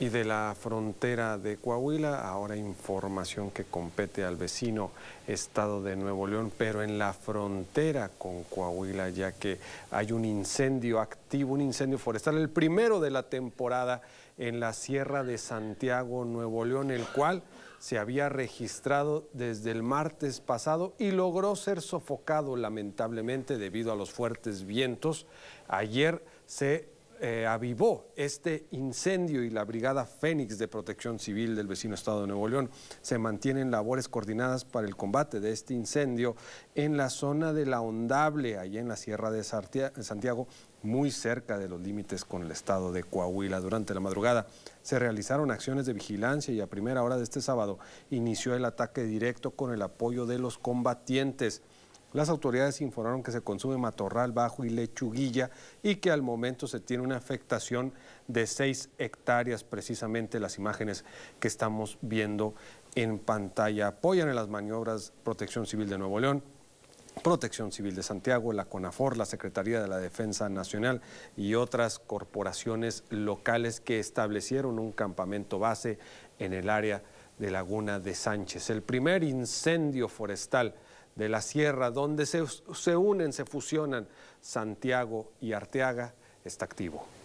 Y de la frontera de Coahuila, ahora información que compete al vecino estado de Nuevo León, pero en la frontera con Coahuila, ya que hay un incendio activo, un incendio forestal, el primero de la temporada en la Sierra de Santiago, Nuevo León, el cual se había registrado desde el martes pasado y logró ser sofocado lamentablemente debido a los fuertes vientos. Ayer se eh, avivó este incendio y la Brigada Fénix de Protección Civil del vecino estado de Nuevo León se mantienen labores coordinadas para el combate de este incendio en la zona de La Hondable, allá en la Sierra de Santiago, muy cerca de los límites con el estado de Coahuila. Durante la madrugada se realizaron acciones de vigilancia y a primera hora de este sábado inició el ataque directo con el apoyo de los combatientes. Las autoridades informaron que se consume matorral bajo y lechuguilla y que al momento se tiene una afectación de 6 hectáreas, precisamente las imágenes que estamos viendo en pantalla. Apoyan en las maniobras Protección Civil de Nuevo León, Protección Civil de Santiago, la CONAFOR, la Secretaría de la Defensa Nacional y otras corporaciones locales que establecieron un campamento base en el área de Laguna de Sánchez. El primer incendio forestal de la sierra, donde se, se unen, se fusionan Santiago y Arteaga, está activo.